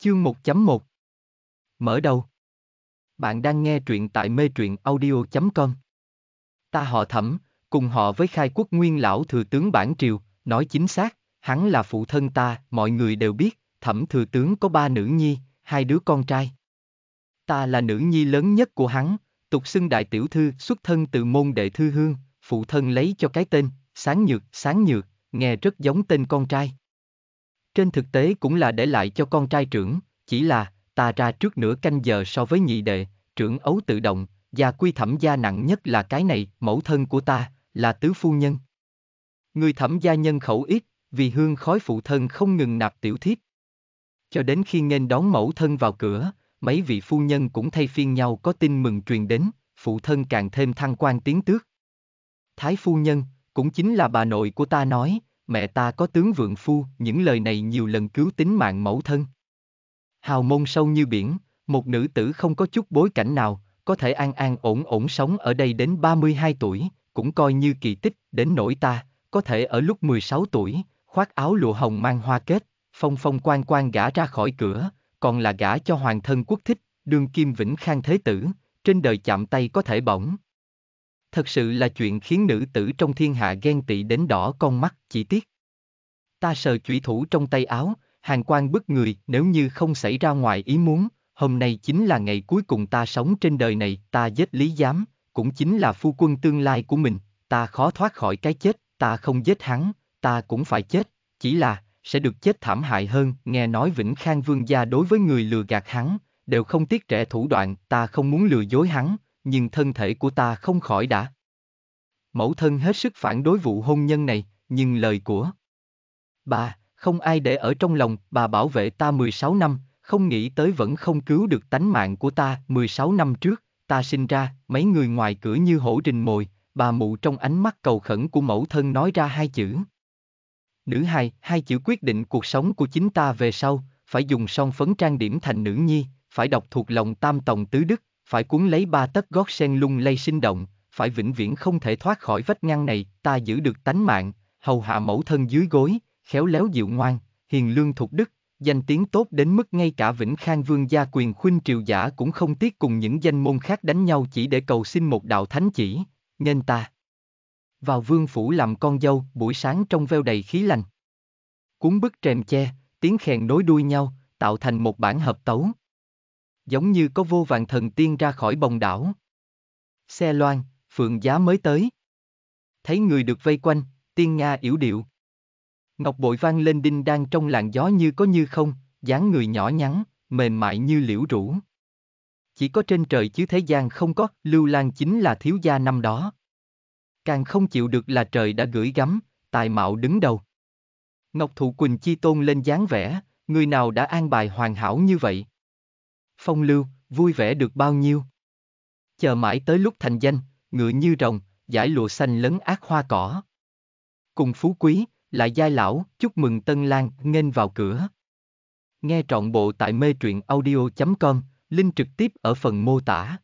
Chương 1.1 Mở đầu Bạn đang nghe truyện tại mê truyện audio.com Ta họ thẩm, cùng họ với khai quốc nguyên lão thừa tướng Bản Triều, nói chính xác, hắn là phụ thân ta, mọi người đều biết, thẩm thừa tướng có ba nữ nhi, hai đứa con trai. Ta là nữ nhi lớn nhất của hắn, tục xưng đại tiểu thư xuất thân từ môn đệ thư hương, phụ thân lấy cho cái tên, sáng nhược, sáng nhược, nghe rất giống tên con trai. Trên thực tế cũng là để lại cho con trai trưởng, chỉ là, ta ra trước nửa canh giờ so với nhị đệ, trưởng ấu tự động, gia quy thẩm gia nặng nhất là cái này, mẫu thân của ta, là tứ phu nhân. Người thẩm gia nhân khẩu ít, vì hương khói phụ thân không ngừng nạp tiểu thiếp. Cho đến khi nghênh đón mẫu thân vào cửa, mấy vị phu nhân cũng thay phiên nhau có tin mừng truyền đến, phụ thân càng thêm thăng quan tiến tước. Thái phu nhân, cũng chính là bà nội của ta nói, mẹ ta có tướng vượng phu, những lời này nhiều lần cứu tính mạng mẫu thân. Hào môn sâu như biển, một nữ tử không có chút bối cảnh nào, có thể an an ổn ổn sống ở đây đến 32 tuổi, cũng coi như kỳ tích, đến nỗi ta, có thể ở lúc 16 tuổi, khoác áo lụa hồng mang hoa kết, phong phong quan quan gã ra khỏi cửa, còn là gã cho hoàng thân quốc thích, đường kim vĩnh khang thế tử, trên đời chạm tay có thể bỏng thật sự là chuyện khiến nữ tử trong thiên hạ ghen tị đến đỏ con mắt, chỉ tiếc. Ta sờ chủy thủ trong tay áo, hàng quan bức người, nếu như không xảy ra ngoài ý muốn, hôm nay chính là ngày cuối cùng ta sống trên đời này, ta giết lý giám, cũng chính là phu quân tương lai của mình, ta khó thoát khỏi cái chết, ta không giết hắn, ta cũng phải chết, chỉ là, sẽ được chết thảm hại hơn, nghe nói Vĩnh Khang Vương gia đối với người lừa gạt hắn, đều không tiếc trẻ thủ đoạn, ta không muốn lừa dối hắn, nhưng thân thể của ta không khỏi đã. Mẫu thân hết sức phản đối vụ hôn nhân này, nhưng lời của bà, không ai để ở trong lòng, bà bảo vệ ta 16 năm, không nghĩ tới vẫn không cứu được tánh mạng của ta 16 năm trước, ta sinh ra, mấy người ngoài cửa như hổ rình mồi, bà mụ trong ánh mắt cầu khẩn của mẫu thân nói ra hai chữ. Nữ hài, hai chữ quyết định cuộc sống của chính ta về sau, phải dùng son phấn trang điểm thành nữ nhi, phải đọc thuộc lòng tam tòng tứ đức, phải cuốn lấy ba tấc gót sen lung lay sinh động, phải vĩnh viễn không thể thoát khỏi vách ngăn này, ta giữ được tánh mạng, hầu hạ mẫu thân dưới gối, khéo léo dịu ngoan, hiền lương thục đức, danh tiếng tốt đến mức ngay cả Vĩnh Khang Vương gia quyền khuynh triều giả cũng không tiếc cùng những danh môn khác đánh nhau chỉ để cầu xin một đạo thánh chỉ, nên ta vào vương phủ làm con dâu, buổi sáng trong veo đầy khí lành. Cuốn bức trèm che, tiếng khèn nối đuôi nhau, tạo thành một bản hợp tấu, giống như có vô vàng thần tiên ra khỏi bồng đảo. Xe loan, phượng giá mới tới. Thấy người được vây quanh, tiên Nga yểu điệu. Ngọc bội vang lên đinh đang trong làn gió như có như không, dáng người nhỏ nhắn, mềm mại như liễu rũ. Chỉ có trên trời chứ thế gian không có, Lưu Lan chính là thiếu gia năm đó. Càng không chịu được là trời đã gửi gắm, tài mạo đứng đầu. Ngọc Thụ Quỳnh chi tôn lên dáng vẻ, người nào đã an bài hoàn hảo như vậy phong lưu, vui vẻ được bao nhiêu. Chờ mãi tới lúc thành danh, ngựa như rồng, giải lụa xanh lấn ác hoa cỏ. Cùng phú quý, lại giai lão, chúc mừng Tân lang nghênh vào cửa. Nghe trọn bộ tại mê truyện audio.com, link trực tiếp ở phần mô tả.